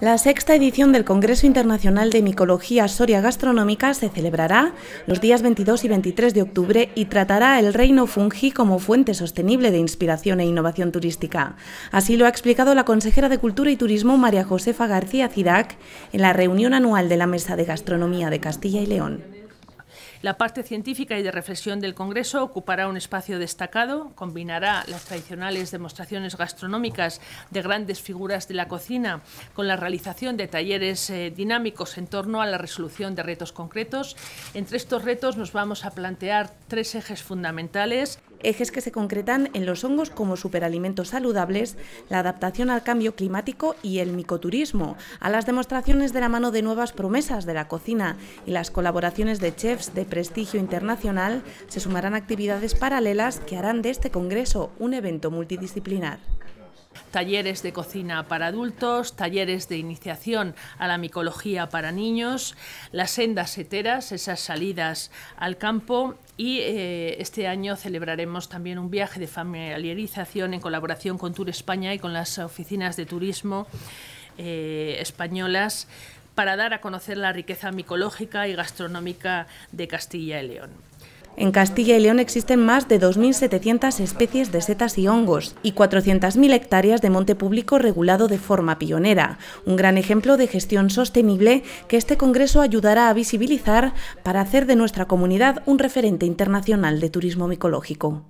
La sexta edición del Congreso Internacional de Micología Soria Gastronómica se celebrará los días 22 y 23 de octubre y tratará el reino fungi como fuente sostenible de inspiración e innovación turística. Así lo ha explicado la consejera de Cultura y Turismo María Josefa García Cirac en la reunión anual de la Mesa de Gastronomía de Castilla y León. La parte científica y de reflexión del Congreso ocupará un espacio destacado, combinará las tradicionales demostraciones gastronómicas de grandes figuras de la cocina con la realización de talleres eh, dinámicos en torno a la resolución de retos concretos. Entre estos retos nos vamos a plantear tres ejes fundamentales ejes que se concretan en los hongos como superalimentos saludables, la adaptación al cambio climático y el micoturismo, a las demostraciones de la mano de nuevas promesas de la cocina y las colaboraciones de chefs de prestigio internacional, se sumarán actividades paralelas que harán de este congreso un evento multidisciplinar talleres de cocina para adultos, talleres de iniciación a la micología para niños, las sendas heteras, esas salidas al campo y eh, este año celebraremos también un viaje de familiarización en colaboración con Tour España y con las oficinas de turismo eh, españolas para dar a conocer la riqueza micológica y gastronómica de Castilla y León. En Castilla y León existen más de 2.700 especies de setas y hongos y 400.000 hectáreas de monte público regulado de forma pionera, un gran ejemplo de gestión sostenible que este Congreso ayudará a visibilizar para hacer de nuestra comunidad un referente internacional de turismo micológico.